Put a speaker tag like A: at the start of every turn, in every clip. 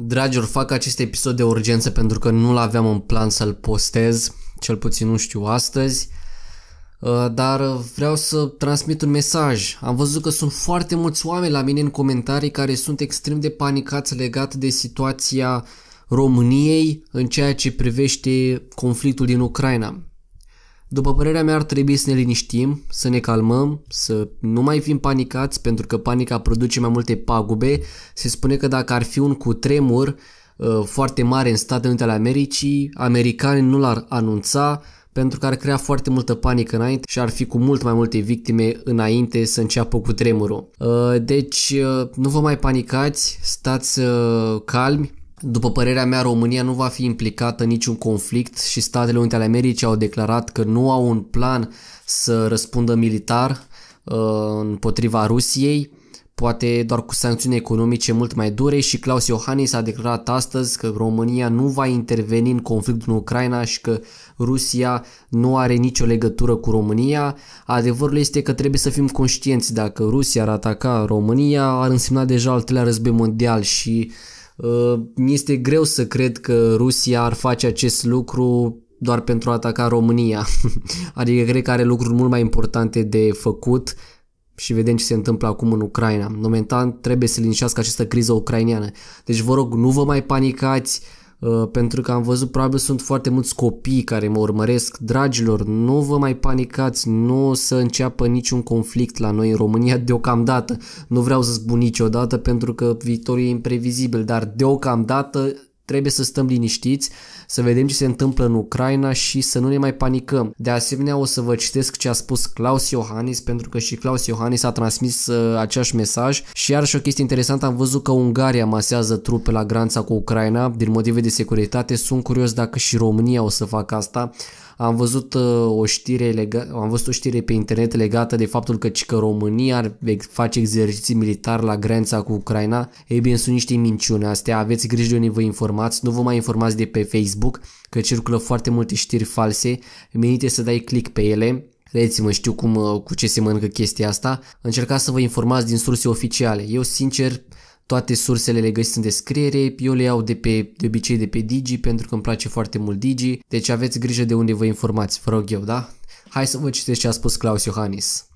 A: Dragilor, fac acest episod de urgență pentru că nu-l aveam în plan să-l postez, cel puțin nu știu astăzi, uh, dar vreau să transmit un mesaj. Am văzut că sunt foarte mulți oameni la mine în comentarii care sunt extrem de panicați legat de situația României în ceea ce privește conflictul din Ucraina. După părerea mea ar trebui să ne liniștim, să ne calmăm, să nu mai fim panicați pentru că panica produce mai multe pagube. Se spune că dacă ar fi un cutremur uh, foarte mare în Statele Unite ale Americii, americanii nu l-ar anunța pentru că ar crea foarte multă panică înainte și ar fi cu mult mai multe victime înainte să înceapă cu tremurul. Uh, deci uh, nu vă mai panicați, stați uh, calmi, după părerea mea, România nu va fi implicată în niciun conflict și Statele Unite ale Americii au declarat că nu au un plan să răspundă militar uh, împotriva Rusiei, poate doar cu sancțiuni economice mult mai dure și Claus Iohannis a declarat astăzi că România nu va interveni în conflictul în Ucraina și că Rusia nu are nicio legătură cu România. Adevărul este că trebuie să fim conștienți dacă Rusia ar ataca România ar însemna deja al treilea război mondial și uh, mi uh, este greu să cred că Rusia ar face acest lucru doar pentru a ataca România. Adică cred că are lucruri mult mai importante de făcut și vedem ce se întâmplă acum în Ucraina. Momentan trebuie să linișească această criză ucraineană. Deci vă rog, nu vă mai panicați, uh, Uh, pentru că am văzut, probabil sunt foarte mulți copii care mă urmăresc. Dragilor, nu vă mai panicați, nu o să înceapă niciun conflict la noi în România deocamdată. Nu vreau să spun niciodată pentru că viitorul e imprevizibil, dar deocamdată trebuie să stăm liniștiți, să vedem ce se întâmplă în Ucraina și să nu ne mai panicăm. De asemenea, o să vă citesc ce a spus Claus Iohannis, pentru că și Claus Iohannis a transmis uh, același mesaj și iarăși o chestie interesantă, am văzut că Ungaria masează trupe la granița cu Ucraina din motive de securitate. Sunt curios dacă și România o să facă asta. Am văzut uh, o știre, lega- am văzut o știre pe internet legată de faptul că, că România ar face exerciții militari la granița cu Ucraina. Ei bine, sunt niște minciuni astea, aveți grijă de unde vă informați, nu vă mai informați de pe Facebook, că circulă foarte multe știri false, menite să dai click pe ele Credeți-mă, știu cum, uh, cu ce se mănâncă chestia asta. Încercați să vă informați din surse oficiale. Eu, sincer, toate sursele le găsiți în descriere, eu le iau de, pe, de obicei de pe Digi pentru că îmi place foarte mult Digi, deci aveți grijă de unde vă informați, vă rog eu, da? Hai să vă citesc ce a spus Claus Iohannis.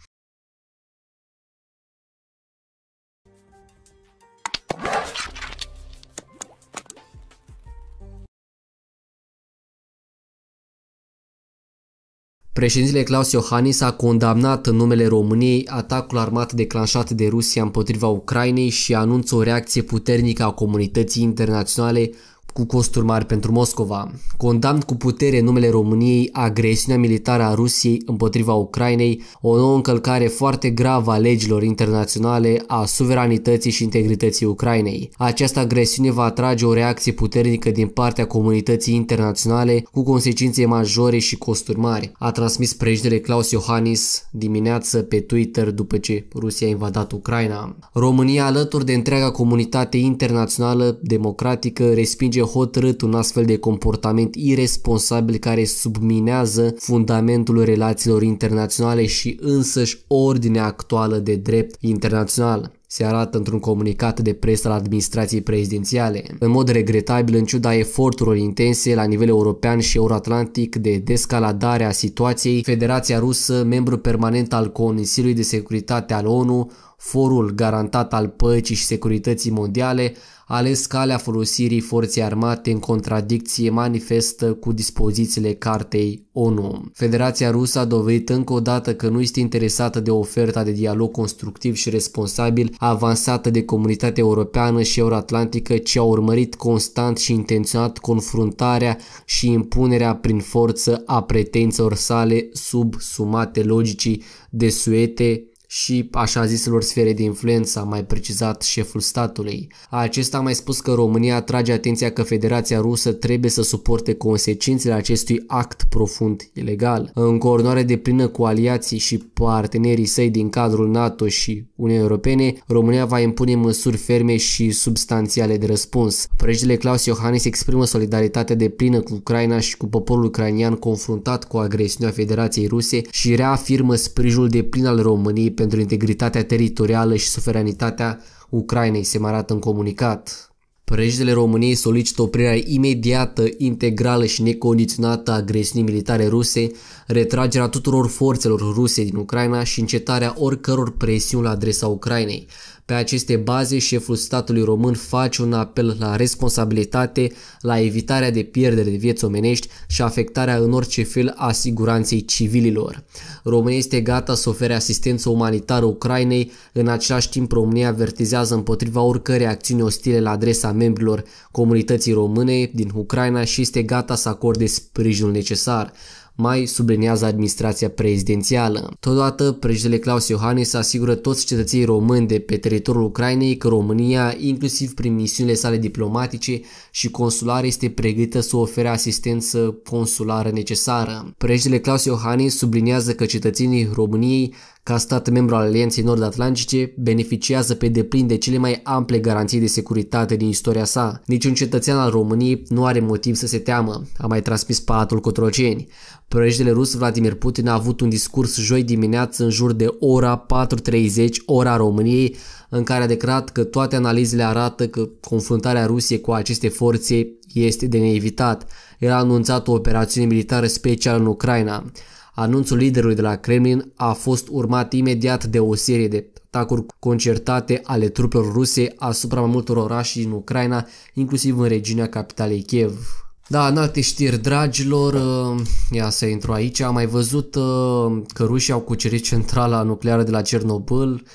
A: Președintele Claus Iohannis a condamnat în numele României atacul armat declanșat de Rusia împotriva Ucrainei și anunță o reacție puternică a comunității internaționale cu costuri mari pentru Moscova. Condamn cu putere numele României agresiunea militară a Rusiei împotriva Ucrainei, o nouă încălcare foarte gravă a legilor internaționale, a suveranității și integrității Ucrainei. Această agresiune va atrage o reacție puternică din partea comunității internaționale cu consecințe majore și costuri mari, a transmis președintele Claus Iohannis dimineață pe Twitter după ce Rusia a invadat Ucraina. România alături de întreaga comunitate internațională democratică respinge împiedice hotărât un astfel de comportament irresponsabil care subminează fundamentul relațiilor internaționale și însăși ordinea actuală de drept internațional se arată într-un comunicat de presă al administrației prezidențiale. În mod regretabil, în ciuda eforturilor intense la nivel european și euroatlantic de descaladare a situației, Federația Rusă, membru permanent al Consiliului de Securitate al ONU, forul garantat al păcii și securității mondiale, a ales calea folosirii forței armate în contradicție manifestă cu dispozițiile cartei ONU. Federația Rusă a dovedit încă o dată că nu este interesată de oferta de dialog constructiv și responsabil avansată de comunitatea europeană și euroatlantică, ci a urmărit constant și intenționat confruntarea și impunerea prin forță a pretențelor sale sub sumate logicii de suete și așa ziselor sfere de influență, a mai precizat șeful statului. Acesta a mai spus că România atrage atenția că Federația Rusă trebuie să suporte consecințele acestui act profund ilegal. În coordonare de plină cu aliații și partenerii săi din cadrul NATO și Uniunii Europene, România va impune măsuri ferme și substanțiale de răspuns. Președintele Claus Iohannis exprimă solidaritatea de plină cu Ucraina și cu poporul ucrainian confruntat cu agresiunea Federației Ruse și reafirmă sprijinul de plin al României pentru integritatea teritorială și suveranitatea Ucrainei, se marat în comunicat. Președintele României solicită oprirea imediată, integrală și necondiționată a agresiunii militare ruse, retragerea tuturor forțelor ruse din Ucraina și încetarea oricăror presiuni la adresa Ucrainei. Pe aceste baze, șeful statului român face un apel la responsabilitate, la evitarea de pierdere de vieți omenești și afectarea în orice fel a siguranței civililor. România este gata să ofere asistență umanitară Ucrainei, în același timp România avertizează împotriva oricărei acțiuni ostile la adresa membrilor comunității române din Ucraina și este gata să acorde sprijinul necesar mai sublinează administrația prezidențială. Totodată, președintele Claus Iohannis asigură toți cetățenii români de pe teritoriul Ucrainei că România, inclusiv prin misiunile sale diplomatice și consulare, este pregătită să ofere asistență consulară necesară. Președintele Claus Iohannis sublinează că cetățenii României ca stat membru al Alianței Nord-Atlantice, beneficiază pe deplin de cele mai ample garanții de securitate din istoria sa. Niciun cetățean al României nu are motiv să se teamă, a mai transmis Palatul Cotroceni. Președele rus Vladimir Putin a avut un discurs joi dimineață în jur de ora 4.30, ora României, în care a declarat că toate analizele arată că confruntarea Rusiei cu aceste forțe este de neevitat. El a anunțat o operațiune militară specială în Ucraina. Anunțul liderului de la Kremlin a fost urmat imediat de o serie de atacuri concertate ale trupelor ruse asupra mai multor orașe din Ucraina, inclusiv în regiunea capitalei Kiev. Da, în alte știri, dragilor, uh, ia să intru aici, am mai văzut uh, că rușii au cucerit centrala nucleară de la Cernobâl.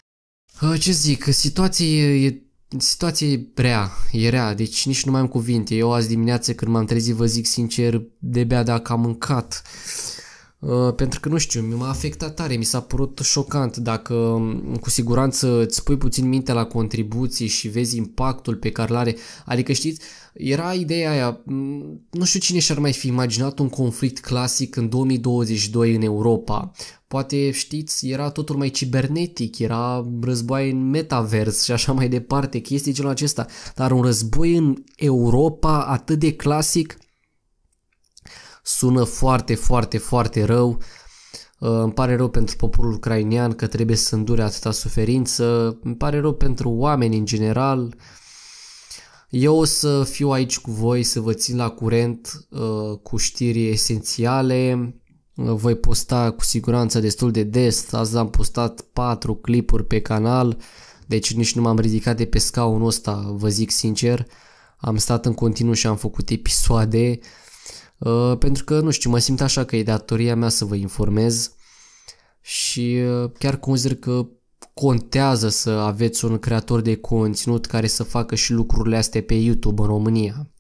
A: Uh, ce zic, situația e situație e prea, e rea, deci nici nu mai am cuvinte. Eu azi dimineață când m-am trezit, vă zic sincer, de bea dacă am mâncat. Uh, pentru că, nu știu, mi a afectat tare, mi s-a părut șocant dacă um, cu siguranță îți pui puțin minte la contribuții și vezi impactul pe care l are. Adică, știți, era ideea aia, mm, nu știu cine și-ar mai fi imaginat un conflict clasic în 2022 în Europa. Poate, știți, era totul mai cibernetic, era război în metavers și așa mai departe, chestii genul acesta. Dar un război în Europa atât de clasic, sună foarte, foarte, foarte rău. Uh, îmi pare rău pentru poporul ucrainean că trebuie să îndure atâta suferință, îmi pare rău pentru oameni în general. Eu o să fiu aici cu voi să vă țin la curent uh, cu știri esențiale. Uh, voi posta cu siguranță destul de des, azi am postat 4 clipuri pe canal, deci nici nu m-am ridicat de pe scaunul ăsta, vă zic sincer. Am stat în continuu și am făcut episoade. Uh, Uh, pentru că, nu știu, mă simt așa că e datoria mea să vă informez și uh, chiar consider că contează să aveți un creator de conținut care să facă și lucrurile astea pe YouTube în România.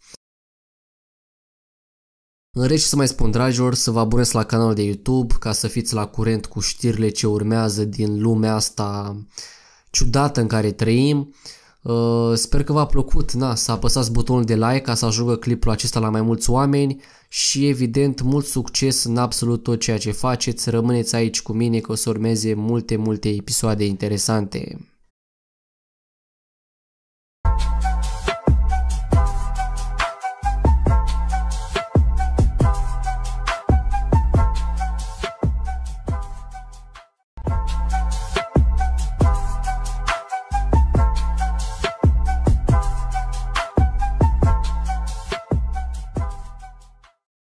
A: În rest să mai spun, dragilor, să vă abonați la canalul de YouTube ca să fiți la curent cu știrile ce urmează din lumea asta ciudată în care trăim. Uh, Uh, sper că v-a plăcut na, să apăsați butonul de like ca să ajungă clipul acesta la mai mulți oameni și evident mult succes în absolut tot ceea ce faceți. Rămâneți aici cu mine că o să urmeze multe, multe episoade interesante.